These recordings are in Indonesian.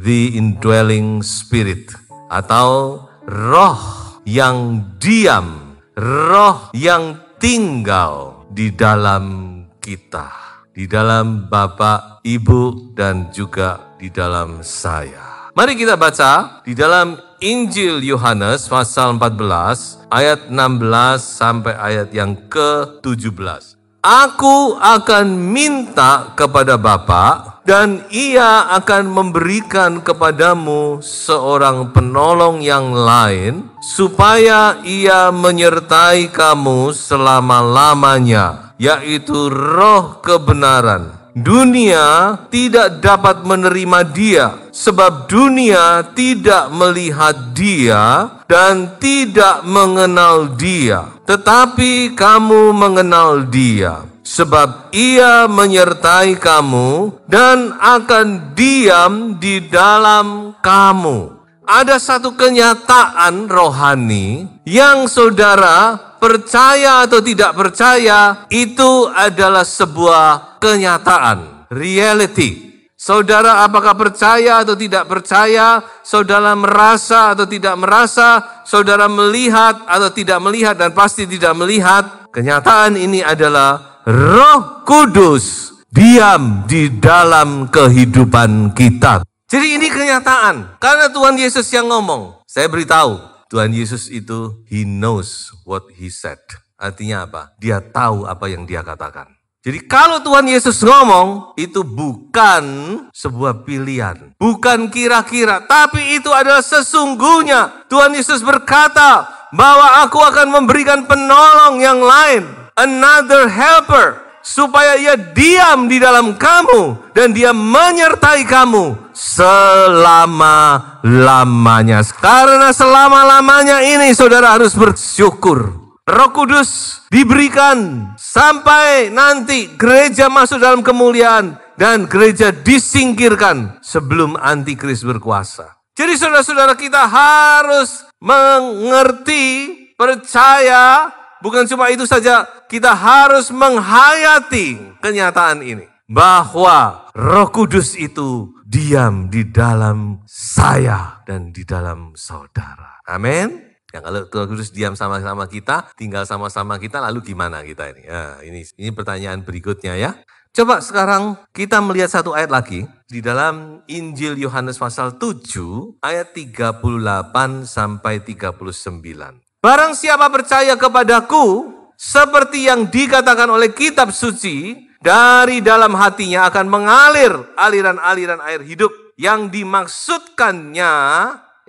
the indwelling spirit atau roh yang diam, roh yang tinggal di dalam kita, di dalam Bapak, Ibu dan juga di dalam saya. Mari kita baca di dalam Injil Yohanes pasal 14 ayat 16 sampai ayat yang ke-17. Aku akan minta kepada Bapa dan ia akan memberikan kepadamu seorang penolong yang lain, supaya ia menyertai kamu selama-lamanya, yaitu roh kebenaran. Dunia tidak dapat menerima dia, sebab dunia tidak melihat dia dan tidak mengenal dia, tetapi kamu mengenal dia sebab ia menyertai kamu dan akan diam di dalam kamu. Ada satu kenyataan rohani yang saudara percaya atau tidak percaya, itu adalah sebuah kenyataan, reality. Saudara, apakah percaya atau tidak percaya? Saudara merasa atau tidak merasa? Saudara melihat atau tidak melihat, dan pasti tidak melihat. Kenyataan ini adalah Roh Kudus diam di dalam kehidupan kita. Jadi ini kenyataan. Karena Tuhan Yesus yang ngomong. Saya beritahu, Tuhan Yesus itu he knows what he said. Artinya apa? Dia tahu apa yang dia katakan. Jadi kalau Tuhan Yesus ngomong, itu bukan sebuah pilihan. Bukan kira-kira, tapi itu adalah sesungguhnya. Tuhan Yesus berkata bahwa aku akan memberikan penolong yang lain another helper supaya ia diam di dalam kamu dan dia menyertai kamu selama-lamanya. Karena selama-lamanya ini saudara harus bersyukur. Roh Kudus diberikan sampai nanti gereja masuk dalam kemuliaan dan gereja disingkirkan sebelum antikris berkuasa. Jadi saudara-saudara kita harus mengerti, percaya Bukan cuma itu saja, kita harus menghayati kenyataan ini. Bahwa roh kudus itu diam di dalam saya dan di dalam saudara. Amin. Ya kalau Roh Kudus diam sama-sama kita, tinggal sama-sama kita, lalu gimana kita ini? Ya, ini ini pertanyaan berikutnya ya. Coba sekarang kita melihat satu ayat lagi di dalam Injil Yohanes pasal 7 ayat 38 sampai 39. Barang siapa percaya kepadaku, seperti yang dikatakan oleh kitab suci, dari dalam hatinya akan mengalir aliran-aliran air hidup. Yang dimaksudkannya,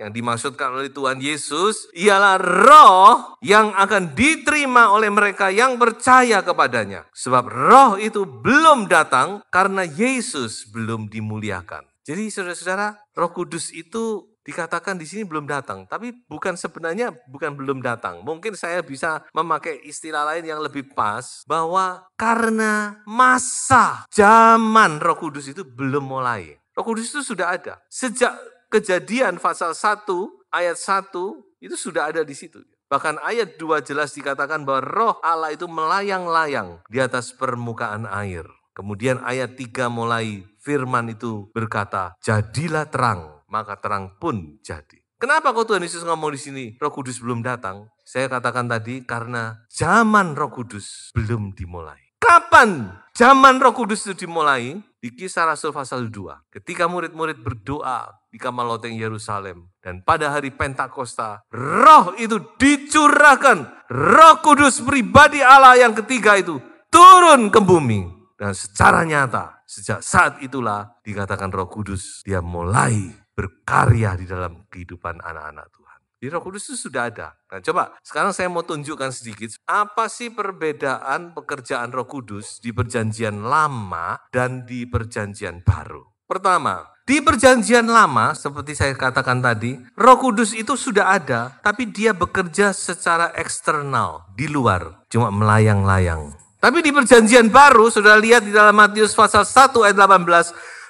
yang dimaksudkan oleh Tuhan Yesus, ialah roh yang akan diterima oleh mereka yang percaya kepadanya. Sebab roh itu belum datang karena Yesus belum dimuliakan. Jadi saudara-saudara, roh kudus itu dikatakan di sini belum datang, tapi bukan sebenarnya bukan belum datang. Mungkin saya bisa memakai istilah lain yang lebih pas bahwa karena masa zaman Roh Kudus itu belum mulai. Roh Kudus itu sudah ada. Sejak kejadian pasal 1 ayat 1 itu sudah ada di situ. Bahkan ayat 2 jelas dikatakan bahwa roh Allah itu melayang-layang di atas permukaan air. Kemudian ayat 3 mulai firman itu berkata, jadilah terang maka terang pun jadi. Kenapa kok Tuhan Yesus ngomong di sini Roh Kudus belum datang? Saya katakan tadi karena zaman Roh Kudus belum dimulai. Kapan zaman Roh Kudus itu dimulai? Di kisah Rasul pasal 2. Ketika murid-murid berdoa di kamar loteng Yerusalem. Dan pada hari Pentakosta, roh itu dicurahkan. Roh Kudus pribadi Allah yang ketiga itu turun ke bumi. Dan secara nyata, sejak saat itulah dikatakan roh kudus, dia mulai berkarya di dalam kehidupan anak-anak Tuhan. Di Roh Kudus itu sudah ada. Nah, coba sekarang saya mau tunjukkan sedikit apa sih perbedaan pekerjaan Roh Kudus di Perjanjian Lama dan di Perjanjian Baru. Pertama, di Perjanjian Lama, seperti saya katakan tadi, Roh Kudus itu sudah ada, tapi dia bekerja secara eksternal di luar, cuma melayang-layang. Tapi di Perjanjian Baru, sudah lihat di dalam Matius pasal 1 ayat 18,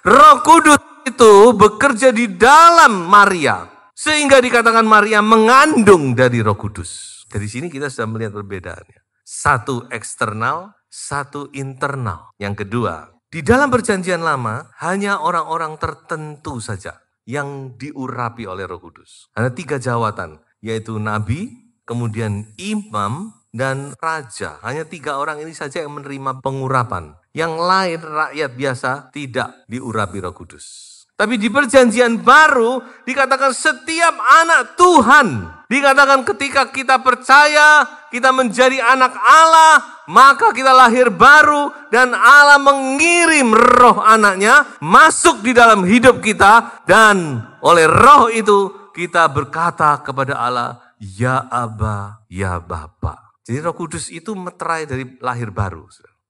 Roh Kudus itu bekerja di dalam Maria. Sehingga dikatakan Maria mengandung dari roh kudus. Dari sini kita sudah melihat perbedaannya. Satu eksternal, satu internal. Yang kedua, di dalam perjanjian lama hanya orang-orang tertentu saja yang diurapi oleh roh kudus. Ada tiga jawatan, yaitu nabi, kemudian imam, dan raja. Hanya tiga orang ini saja yang menerima pengurapan. Yang lain rakyat biasa tidak diurapi roh kudus. Tapi di perjanjian baru dikatakan setiap anak Tuhan. Dikatakan ketika kita percaya, kita menjadi anak Allah, maka kita lahir baru dan Allah mengirim roh anaknya masuk di dalam hidup kita dan oleh roh itu kita berkata kepada Allah, Ya Aba, Ya Bapa. Jadi roh kudus itu meterai dari lahir baru.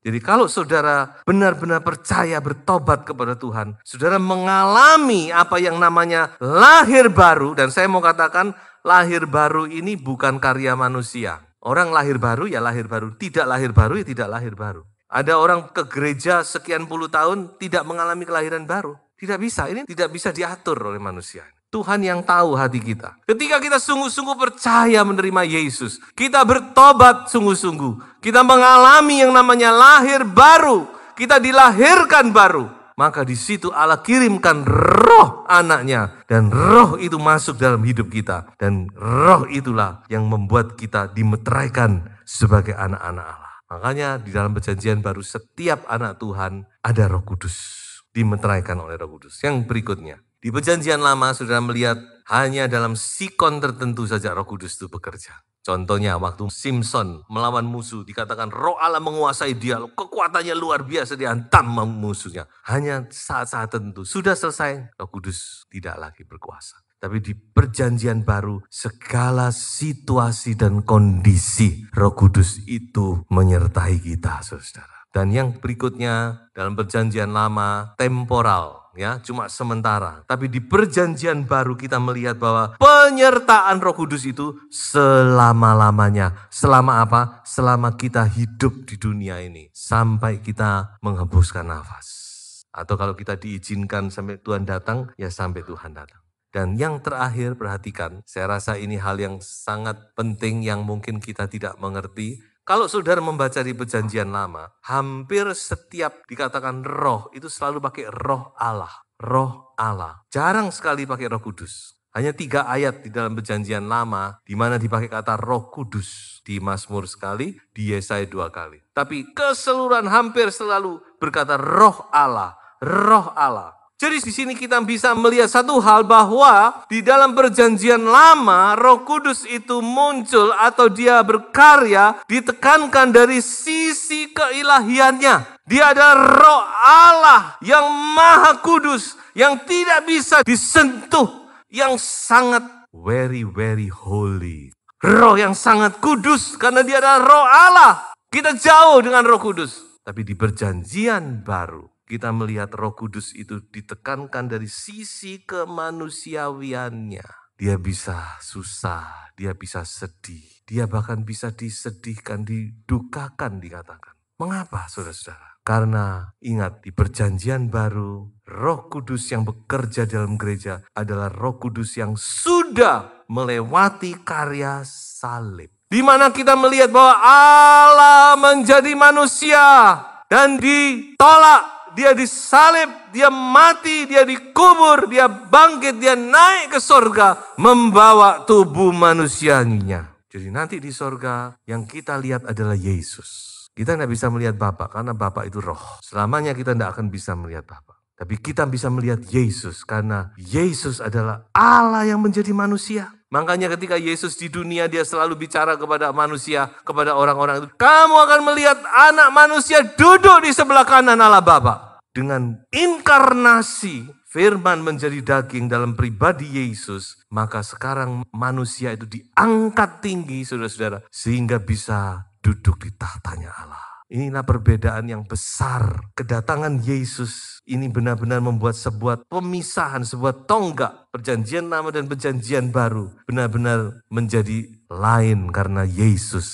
Jadi kalau saudara benar-benar percaya bertobat kepada Tuhan, saudara mengalami apa yang namanya lahir baru, dan saya mau katakan lahir baru ini bukan karya manusia. Orang lahir baru ya lahir baru, tidak lahir baru ya tidak lahir baru. Ada orang ke gereja sekian puluh tahun tidak mengalami kelahiran baru. Tidak bisa, ini tidak bisa diatur oleh manusia. Tuhan yang tahu hati kita. Ketika kita sungguh-sungguh percaya menerima Yesus, kita bertobat sungguh-sungguh, kita mengalami yang namanya lahir baru, kita dilahirkan baru. Maka di situ Allah kirimkan roh anaknya dan roh itu masuk dalam hidup kita dan roh itulah yang membuat kita dimeteraikan sebagai anak-anak Allah. Makanya di dalam perjanjian baru setiap anak Tuhan ada Roh Kudus dimeteraikan oleh Roh Kudus. Yang berikutnya, di perjanjian lama sudah melihat hanya dalam sikon tertentu saja roh kudus itu bekerja. Contohnya waktu Simpson melawan musuh dikatakan roh Allah menguasai dia, kekuatannya luar biasa dihantam musuhnya. Hanya saat-saat tertentu, sudah selesai, roh kudus tidak lagi berkuasa. Tapi di perjanjian baru, segala situasi dan kondisi roh kudus itu menyertai kita, saudara. Dan yang berikutnya dalam perjanjian lama, temporal ya, cuma sementara. Tapi di perjanjian baru kita melihat bahwa penyertaan Roh Kudus itu selama-lamanya. Selama apa? Selama kita hidup di dunia ini sampai kita menghembuskan nafas. Atau kalau kita diizinkan sampai Tuhan datang, ya sampai Tuhan datang. Dan yang terakhir perhatikan, saya rasa ini hal yang sangat penting yang mungkin kita tidak mengerti, kalau saudara membaca di perjanjian lama, hampir setiap dikatakan roh itu selalu pakai roh Allah. Roh Allah. Jarang sekali pakai roh kudus. Hanya tiga ayat di dalam perjanjian lama di mana dipakai kata roh kudus. Di Mazmur sekali, di Yesaya dua kali. Tapi keseluruhan hampir selalu berkata roh Allah. Roh Allah. Jadi di sini kita bisa melihat satu hal bahwa di dalam perjanjian lama Roh Kudus itu muncul atau dia berkarya ditekankan dari sisi keilahiannya. Dia adalah Roh Allah yang Maha Kudus yang tidak bisa disentuh, yang sangat very very holy. Roh yang sangat kudus karena dia adalah Roh Allah. Kita jauh dengan Roh Kudus, tapi di perjanjian baru kita melihat Roh Kudus itu ditekankan dari sisi kemanusiawiannya. Dia bisa susah, dia bisa sedih, dia bahkan bisa disedihkan, didukakan dikatakan. Mengapa saudara-saudara? Karena ingat di perjanjian baru, roh kudus yang bekerja dalam gereja adalah roh kudus yang sudah melewati karya salib. Di mana kita melihat bahwa Allah menjadi manusia dan ditolak dia disalib, dia mati, dia dikubur, dia bangkit, dia naik ke sorga, membawa tubuh manusianya. Jadi nanti di sorga yang kita lihat adalah Yesus. Kita tidak bisa melihat Bapak karena Bapak itu roh. Selamanya kita tidak akan bisa melihat Bapak. Tapi kita bisa melihat Yesus karena Yesus adalah Allah yang menjadi manusia. Makanya ketika Yesus di dunia dia selalu bicara kepada manusia, kepada orang-orang itu. Kamu akan melihat anak manusia duduk di sebelah kanan Allah Bapa. Dengan inkarnasi firman menjadi daging dalam pribadi Yesus, maka sekarang manusia itu diangkat tinggi saudara-saudara sehingga bisa duduk di tahtanya Allah. Inilah perbedaan yang besar. Kedatangan Yesus ini benar-benar membuat sebuah pemisahan, sebuah tonggak perjanjian lama dan perjanjian baru benar-benar menjadi lain karena Yesus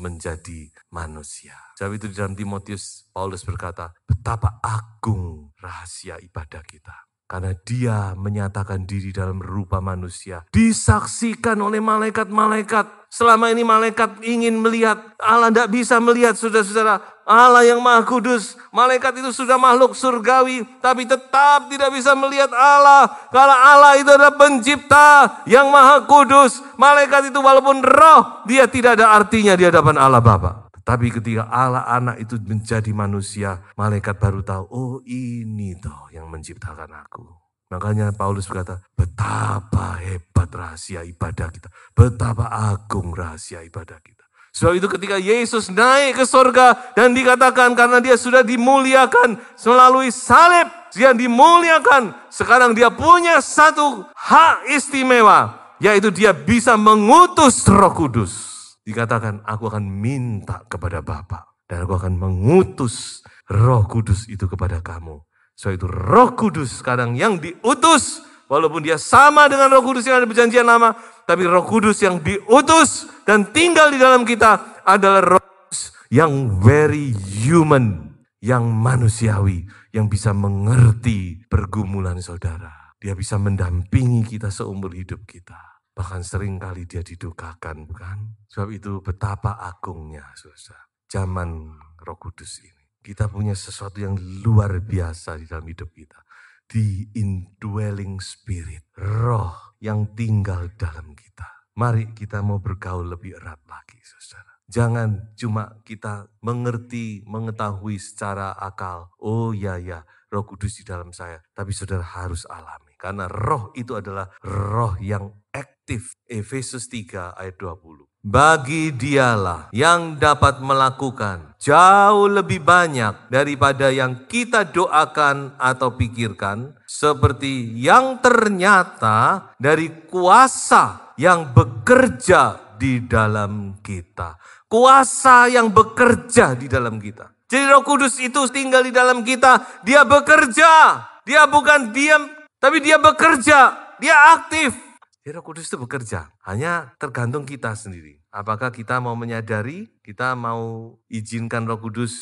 menjadi manusia. Sebab itu dalam Timotius, Paulus berkata, betapa agung rahasia ibadah kita karena dia menyatakan diri dalam rupa manusia. Disaksikan oleh malaikat-malaikat. Selama ini malaikat ingin melihat, Allah tidak bisa melihat saudara-saudara. Allah yang maha kudus, malaikat itu sudah makhluk surgawi, tapi tetap tidak bisa melihat Allah. Karena Allah itu adalah pencipta yang maha kudus. Malaikat itu walaupun roh, dia tidak ada artinya di hadapan Allah bapak. Tapi ketika Allah anak itu menjadi manusia, malaikat baru tahu, oh ini toh yang menciptakan aku. Makanya Paulus berkata, betapa hebat rahasia ibadah kita. Betapa agung rahasia ibadah kita. Sebab itu ketika Yesus naik ke sorga dan dikatakan karena dia sudah dimuliakan melalui salib, dia dimuliakan. Sekarang dia punya satu hak istimewa, yaitu dia bisa mengutus roh kudus. Dikatakan, aku akan minta kepada Bapa dan aku akan mengutus roh kudus itu kepada kamu. So itu roh kudus sekarang yang diutus, walaupun dia sama dengan roh kudus yang ada perjanjian lama, tapi roh kudus yang diutus dan tinggal di dalam kita adalah roh kudus yang very human, yang manusiawi, yang bisa mengerti pergumulan saudara. Dia bisa mendampingi kita seumur hidup kita. Bahkan sering kali dia didukakan, bukan? Sebab itu betapa agungnya, susah zaman roh kudus ini. Kita punya sesuatu yang luar biasa di dalam hidup kita. The indwelling spirit, roh yang tinggal dalam kita. Mari kita mau bergaul lebih erat lagi, saudara. Jangan cuma kita mengerti, mengetahui secara akal. Oh ya ya, Roh Kudus di dalam saya. Tapi saudara harus alami karena roh itu adalah roh yang ek aktif. Efesus 3 ayat 20. Bagi dialah yang dapat melakukan jauh lebih banyak daripada yang kita doakan atau pikirkan, seperti yang ternyata dari kuasa yang bekerja di dalam kita. Kuasa yang bekerja di dalam kita. Jadi Roh Kudus itu tinggal di dalam kita, dia bekerja. Dia bukan diam, tapi dia bekerja, dia aktif. Jadi Roh Kudus itu bekerja, hanya tergantung kita sendiri. Apakah kita mau menyadari, kita mau izinkan Roh Kudus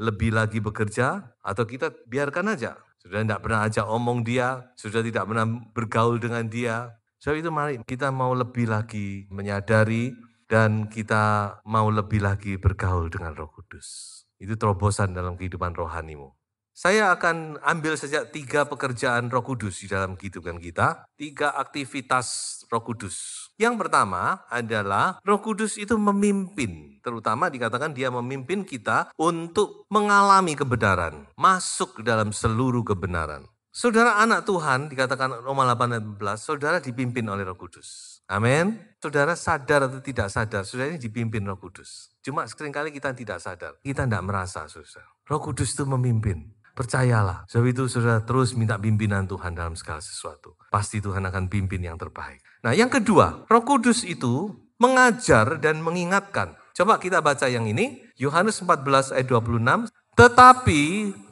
lebih lagi bekerja, atau kita biarkan aja. Sudah tidak pernah aja omong dia, sudah tidak pernah bergaul dengan dia. Sebab itu mari kita mau lebih lagi menyadari dan kita mau lebih lagi bergaul dengan Roh Kudus. Itu terobosan dalam kehidupan rohanimu. Saya akan ambil sejak tiga pekerjaan Roh Kudus di dalam kehidupan kita, tiga aktivitas Roh Kudus. Yang pertama adalah Roh Kudus itu memimpin, terutama dikatakan dia memimpin kita untuk mengalami kebenaran, masuk dalam seluruh kebenaran. Saudara anak Tuhan dikatakan Roma 8 ayat saudara dipimpin oleh Roh Kudus. Amin. Saudara sadar atau tidak sadar, saudara ini dipimpin Roh Kudus. Cuma seringkali kita tidak sadar, kita tidak merasa, saudara. Roh Kudus itu memimpin. Percayalah. Sebab itu saudara terus minta pimpinan Tuhan dalam segala sesuatu. Pasti Tuhan akan pimpin yang terbaik. Nah yang kedua, roh kudus itu mengajar dan mengingatkan. Coba kita baca yang ini, Yohanes 14 ayat 26. Tetapi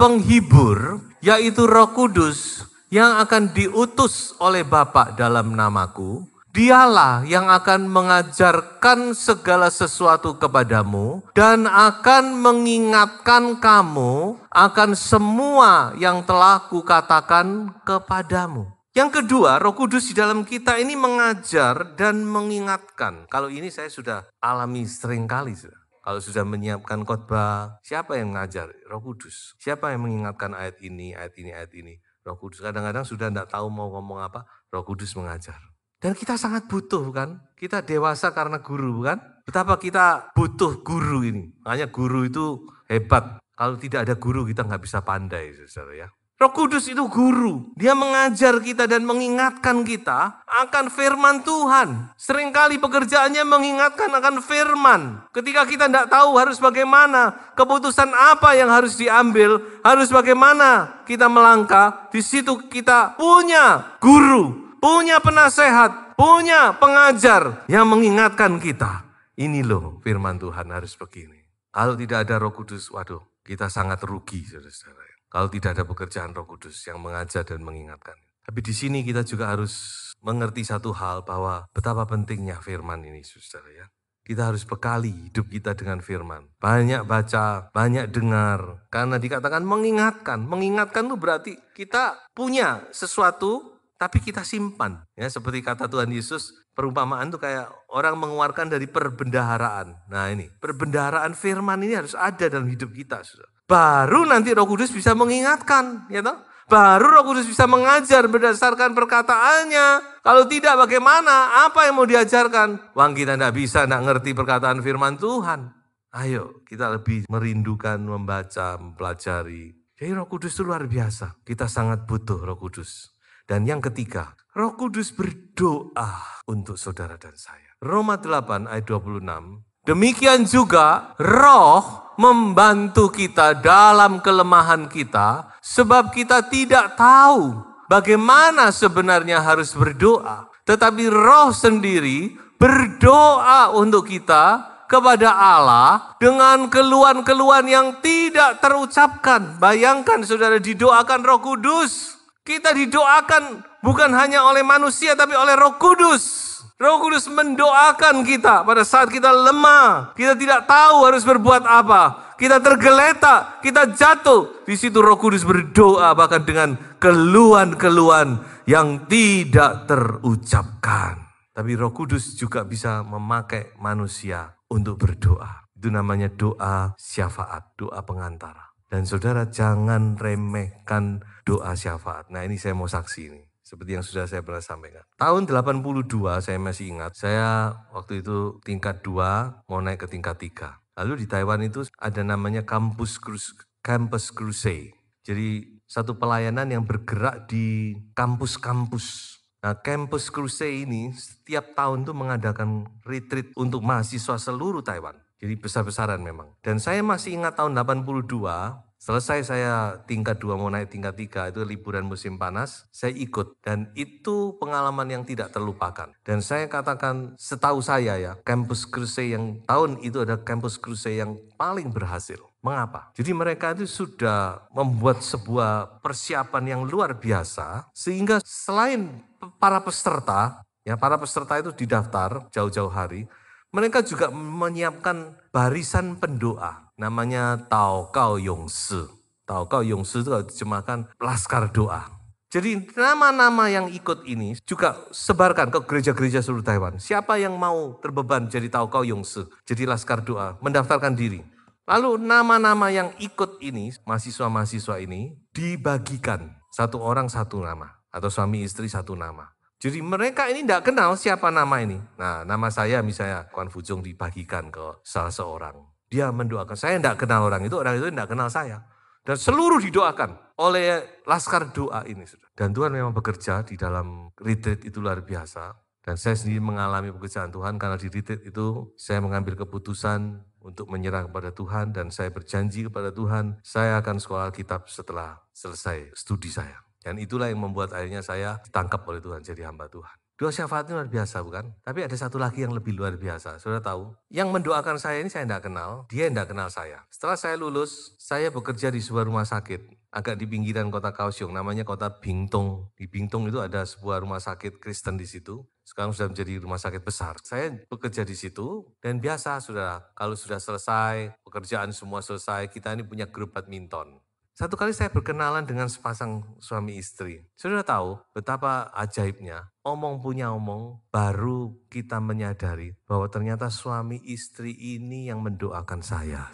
penghibur, yaitu roh kudus yang akan diutus oleh Bapa dalam namaku, Dialah yang akan mengajarkan segala sesuatu kepadamu dan akan mengingatkan kamu akan semua yang telah kukatakan kepadamu. Yang kedua, Roh Kudus di dalam kita ini mengajar dan mengingatkan. Kalau ini saya sudah alami sering kali, sudah. Kalau sudah menyiapkan khotbah, siapa yang mengajar? Roh Kudus. Siapa yang mengingatkan ayat ini, ayat ini, ayat ini? Roh Kudus. Kadang-kadang sudah tidak tahu mau ngomong apa, Roh Kudus mengajar. Dan kita sangat butuh kan? Kita dewasa karena guru kan? Betapa kita butuh guru ini. Makanya guru itu hebat. Kalau tidak ada guru kita nggak bisa pandai, saudara ya. Roh Kudus itu guru. Dia mengajar kita dan mengingatkan kita akan firman Tuhan. Seringkali pekerjaannya mengingatkan akan firman. Ketika kita tidak tahu harus bagaimana, keputusan apa yang harus diambil, harus bagaimana kita melangkah, di situ kita punya guru punya penasehat, punya pengajar yang mengingatkan kita. Ini loh firman Tuhan harus begini. Kalau tidak ada roh kudus, waduh kita sangat rugi saudara-saudara. Kalau tidak ada pekerjaan roh kudus yang mengajar dan mengingatkan. Tapi di sini kita juga harus mengerti satu hal bahwa betapa pentingnya firman ini saudara ya. Kita harus bekali hidup kita dengan firman. Banyak baca, banyak dengar. Karena dikatakan mengingatkan. Mengingatkan itu berarti kita punya sesuatu tapi kita simpan. Ya, seperti kata Tuhan Yesus, perumpamaan itu kayak orang mengeluarkan dari perbendaharaan. Nah ini, perbendaharaan firman ini harus ada dalam hidup kita. Sudah. Baru nanti roh kudus bisa mengingatkan. Ya toh? Baru roh kudus bisa mengajar berdasarkan perkataannya. Kalau tidak bagaimana? Apa yang mau diajarkan? Wang kita tidak bisa, tidak ngerti perkataan firman Tuhan. Ayo kita lebih merindukan membaca, mempelajari. Jadi roh kudus itu luar biasa. Kita sangat butuh roh kudus. Dan yang ketiga, Roh Kudus berdoa untuk saudara dan saya. Roma 8 ayat 26. Demikian juga roh membantu kita dalam kelemahan kita sebab kita tidak tahu bagaimana sebenarnya harus berdoa. Tetapi roh sendiri berdoa untuk kita kepada Allah dengan keluhan-keluhan yang tidak terucapkan. Bayangkan saudara didoakan roh kudus. Kita didoakan bukan hanya oleh manusia tapi oleh Roh Kudus. Roh Kudus mendoakan kita pada saat kita lemah, kita tidak tahu harus berbuat apa. Kita tergeletak, kita jatuh. Di situ Roh Kudus berdoa bahkan dengan keluhan-keluhan yang tidak terucapkan. Tapi Roh Kudus juga bisa memakai manusia untuk berdoa. Itu namanya doa syafaat, doa pengantara. Dan saudara jangan remehkan doa syafaat. Nah ini saya mau saksi nih, seperti yang sudah saya pernah sampaikan. Tahun 82 saya masih ingat, saya waktu itu tingkat 2 mau naik ke tingkat 3. Lalu di Taiwan itu ada namanya campus kampus campus crusade. Jadi satu pelayanan yang bergerak di kampus-kampus. Nah, Campus Crusade ini setiap tahun tuh mengadakan retreat untuk mahasiswa seluruh Taiwan. Jadi besar-besaran memang. Dan saya masih ingat tahun 82, Selesai saya tingkat dua mau naik tingkat tiga itu liburan musim panas, saya ikut dan itu pengalaman yang tidak terlupakan. Dan saya katakan setahu saya ya, kampus crusade yang tahun itu ada kampus crusade yang paling berhasil. Mengapa? Jadi mereka itu sudah membuat sebuah persiapan yang luar biasa sehingga selain para peserta, ya para peserta itu didaftar jauh-jauh hari, mereka juga menyiapkan barisan pendoa, namanya Tao Kao Yong Si. Tao Kao Yong Si itu kalau diterjemahkan laskar doa. Jadi nama-nama yang ikut ini juga sebarkan ke gereja-gereja seluruh Taiwan. Siapa yang mau terbeban jadi Tao Kao Yong Si, jadi laskar doa, mendaftarkan diri. Lalu nama-nama yang ikut ini, mahasiswa-mahasiswa ini, dibagikan. Satu orang satu nama, atau suami istri satu nama. Jadi mereka ini tidak kenal siapa nama ini. Nah, nama saya misalnya Kwan Fujung dibagikan ke salah seorang. Dia mendoakan, saya tidak kenal orang itu, orang itu tidak kenal saya. Dan seluruh didoakan oleh laskar doa ini. Dan Tuhan memang bekerja di dalam retreat itu luar biasa. Dan saya sendiri mengalami pekerjaan Tuhan karena di retreat itu saya mengambil keputusan untuk menyerah kepada Tuhan dan saya berjanji kepada Tuhan saya akan sekolah kitab setelah selesai studi saya. Dan itulah yang membuat akhirnya saya ditangkap oleh Tuhan jadi hamba Tuhan. Dua syafaatnya luar biasa bukan? Tapi ada satu lagi yang lebih luar biasa. Sudah tahu? Yang mendoakan saya ini saya tidak kenal, dia tidak kenal saya. Setelah saya lulus, saya bekerja di sebuah rumah sakit agak di pinggiran kota Kaohsiung, namanya kota Bingtung. Di Bingtung itu ada sebuah rumah sakit Kristen di situ. Sekarang sudah menjadi rumah sakit besar. Saya bekerja di situ dan biasa sudah kalau sudah selesai pekerjaan semua selesai, kita ini punya grup badminton. Satu kali saya berkenalan dengan sepasang suami istri. Sudah tahu betapa ajaibnya, omong punya omong, baru kita menyadari bahwa ternyata suami istri ini yang mendoakan saya.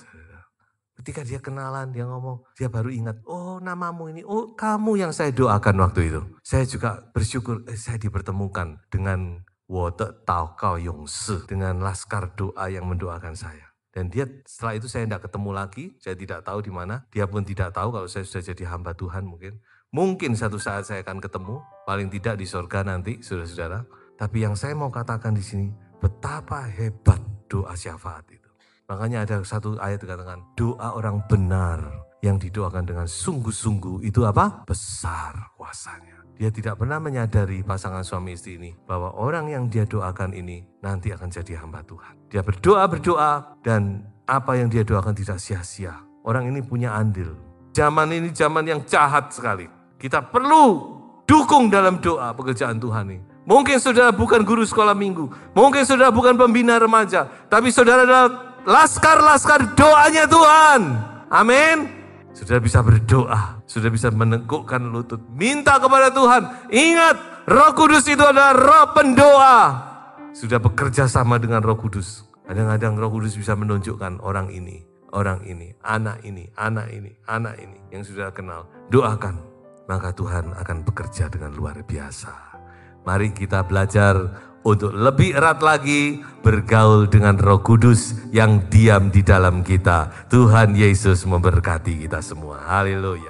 Ketika dia kenalan, dia ngomong, dia baru ingat, oh namamu ini, oh kamu yang saya doakan waktu itu. Saya juga bersyukur eh, saya dipertemukan dengan Wote Tao Kao Yongse, dengan laskar doa yang mendoakan saya. Dan dia setelah itu saya tidak ketemu lagi, saya tidak tahu di mana. Dia pun tidak tahu kalau saya sudah jadi hamba Tuhan mungkin. Mungkin satu saat saya akan ketemu, paling tidak di sorga nanti, saudara-saudara. Tapi yang saya mau katakan di sini, betapa hebat doa syafaat itu. Makanya ada satu ayat dikatakan, doa orang benar yang didoakan dengan sungguh-sungguh itu apa? Besar kuasanya. Dia tidak pernah menyadari pasangan suami istri ini bahwa orang yang dia doakan ini nanti akan jadi hamba Tuhan. Dia berdoa-berdoa dan apa yang dia doakan tidak sia-sia. Orang ini punya andil. Zaman ini zaman yang jahat sekali. Kita perlu dukung dalam doa pekerjaan Tuhan ini. Mungkin saudara bukan guru sekolah minggu, mungkin saudara bukan pembina remaja, tapi saudara adalah laskar-laskar doanya Tuhan. Amin. Saudara bisa berdoa sudah bisa menengkukkan lutut. Minta kepada Tuhan. Ingat, roh kudus itu adalah roh pendoa. Sudah bekerja sama dengan roh kudus. Kadang-kadang roh kudus bisa menunjukkan orang ini, orang ini, anak ini, anak ini, anak ini. Yang sudah kenal, doakan. Maka Tuhan akan bekerja dengan luar biasa. Mari kita belajar untuk lebih erat lagi bergaul dengan Roh Kudus yang diam di dalam kita. Tuhan Yesus memberkati kita semua. Haleluya.